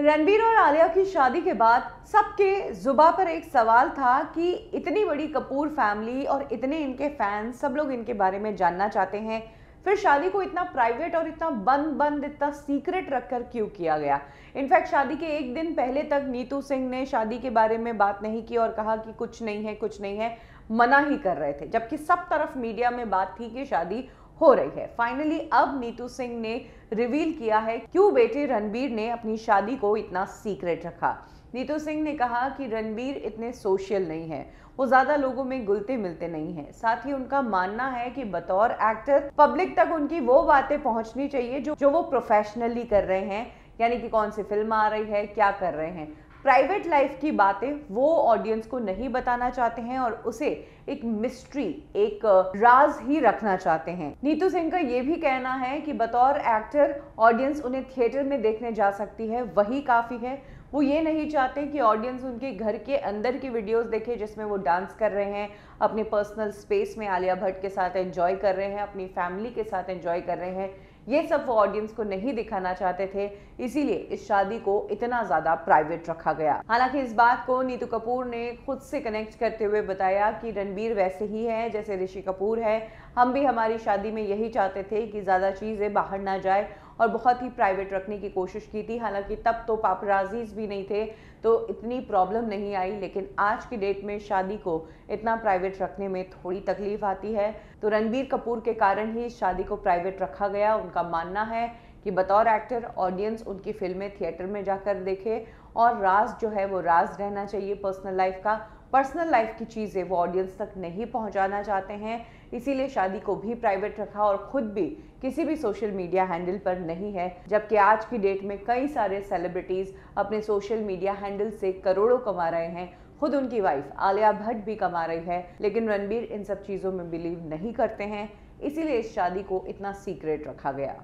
रणबीर और आलिया की शादी के बाद सबके जुबा पर एक सवाल था कि इतनी बड़ी कपूर फैमिली और इतने इनके फैंस सब लोग इनके बारे में जानना चाहते हैं फिर शादी को इतना प्राइवेट और इतना बंद बंद इतना सीक्रेट रखकर क्यों किया गया इनफैक्ट शादी के एक दिन पहले तक नीतू सिंह ने शादी के बारे में बात नहीं की और कहा कि कुछ नहीं है कुछ नहीं है मना ही कर रहे थे जबकि सब तरफ मीडिया में बात थी कि शादी हो रही है फाइनली अब नीतू सिंह ने रिवील किया है क्यों बेटे रणबीर ने अपनी शादी को इतना सीक्रेट रखा नीतू सिंह ने कहा कि रणबीर इतने सोशल नहीं है वो ज़्यादा लोगों में गुलते मिलते नहीं है साथ ही उनका मानना है कि बतौर एक्टर पब्लिक तक उनकी वो बातें पहुंचनी चाहिए जो जो वो प्रोफेशनली कर रहे हैं यानी कि कौन सी फिल्म आ रही है क्या कर रहे हैं प्राइवेट लाइफ की बातें वो ऑडियंस को नहीं बताना चाहते हैं और उसे एक मिस्ट्री एक राज ही रखना चाहते हैं नीतू सिंह का ये भी कहना है कि बतौर एक्टर ऑडियंस उन्हें थिएटर में देखने जा सकती है वही काफ़ी है वो ये नहीं चाहते कि ऑडियंस उनके घर के अंदर की वीडियोस देखे जिसमें वो डांस कर रहे हैं अपने पर्सनल स्पेस में आलिया भट्ट के साथ एंजॉय कर रहे हैं अपनी फैमिली के साथ एंजॉय कर रहे हैं ये सब वो ऑडियंस को नहीं दिखाना चाहते थे इसीलिए इस शादी को इतना ज़्यादा प्राइवेट रखा गया हालांकि इस बात को नीतू कपूर ने खुद से कनेक्ट करते हुए बताया कि रणबीर वैसे ही है जैसे ऋषि कपूर है हम भी हमारी शादी में यही चाहते थे कि ज़्यादा चीज़ें बाहर ना जाए और बहुत ही प्राइवेट रखने की कोशिश की थी हालांकि तब तो पापराजीज भी नहीं थे तो इतनी प्रॉब्लम नहीं आई लेकिन आज की डेट में शादी को इतना प्राइवेट रखने में थोड़ी तकलीफ आती है तो रणबीर कपूर के कारण ही शादी को प्राइवेट रखा गया उनका मानना है कि बतौर एक्टर ऑडियंस उनकी फिल्में थिएटर में जाकर देखे और राज जो है वो राज रहना चाहिए पर्सनल लाइफ का पर्सनल लाइफ की चीज़ें वो ऑडियंस तक नहीं पहुंचाना चाहते हैं इसीलिए शादी को भी प्राइवेट रखा और ख़ुद भी किसी भी सोशल मीडिया हैंडल पर नहीं है जबकि आज की डेट में कई सारे सेलिब्रिटीज़ अपने सोशल मीडिया हैंडल से करोड़ों कमा रहे हैं खुद उनकी वाइफ आलिया भट्ट भी कमा रही है लेकिन रणबीर इन सब चीज़ों में बिलीव नहीं करते हैं इसीलिए इस शादी को इतना सीक्रेट रखा गया